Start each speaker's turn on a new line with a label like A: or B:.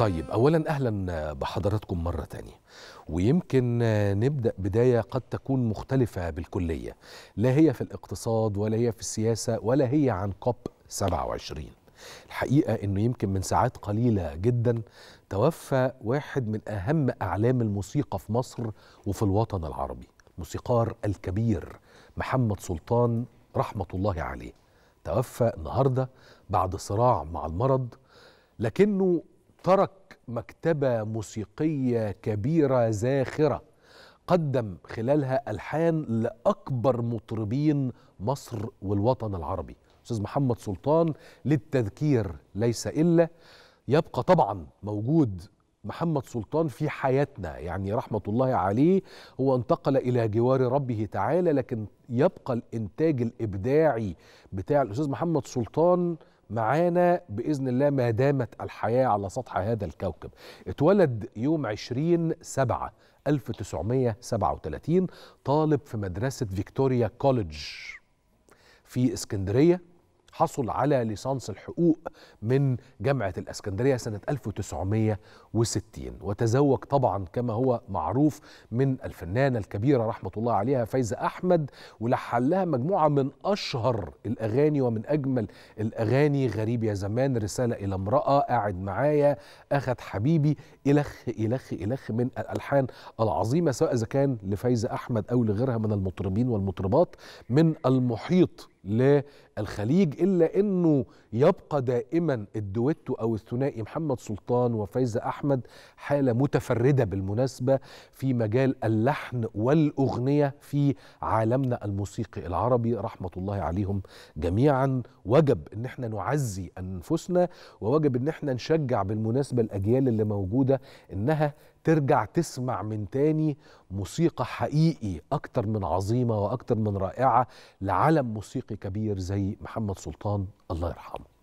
A: طيب اولا اهلا بحضراتكم مره تانية ويمكن نبدا بدايه قد تكون مختلفه بالكليه لا هي في الاقتصاد ولا هي في السياسه ولا هي عن كوب 27 الحقيقه انه يمكن من ساعات قليله جدا توفى واحد من اهم اعلام الموسيقى في مصر وفي الوطن العربي موسيقار الكبير محمد سلطان رحمه الله عليه توفى النهارده بعد صراع مع المرض لكنه ترك مكتبة موسيقية كبيرة زاخرة قدم خلالها ألحان لأكبر مطربين مصر والوطن العربي أستاذ محمد سلطان للتذكير ليس إلا يبقى طبعا موجود محمد سلطان في حياتنا يعني رحمة الله عليه هو انتقل إلى جوار ربه تعالى لكن يبقى الإنتاج الإبداعي بتاع الأستاذ محمد سلطان معانا باذن الله ما دامت الحياه على سطح هذا الكوكب. اتولد يوم 20 7 1937 طالب في مدرسه فيكتوريا كوليدج في اسكندريه حصل على ليسانس الحقوق من جامعة الأسكندرية سنة 1960 وتزوج طبعا كما هو معروف من الفنانة الكبيرة رحمة الله عليها فايزة أحمد ولحن لها مجموعة من أشهر الأغاني ومن أجمل الأغاني غريب يا زمان رسالة إلى امرأة قاعد معايا أخد حبيبي إلخ إلخ إلخ من الألحان العظيمة سواء إذا كان لفايزة أحمد أو لغيرها من المطربين والمطربات من المحيط للخليج الا انه يبقى دائما الدويتو او الثنائي محمد سلطان وفايزه احمد حاله متفرده بالمناسبه في مجال اللحن والاغنيه في عالمنا الموسيقي العربي رحمه الله عليهم جميعا وجب ان احنا نعزي انفسنا ووجب ان احنا نشجع بالمناسبه الاجيال اللي موجوده انها ترجع تسمع من تاني موسيقى حقيقي اكتر من عظيمه واكتر من رائعه لعالم موسيقي كبير زي محمد سلطان الله يرحمه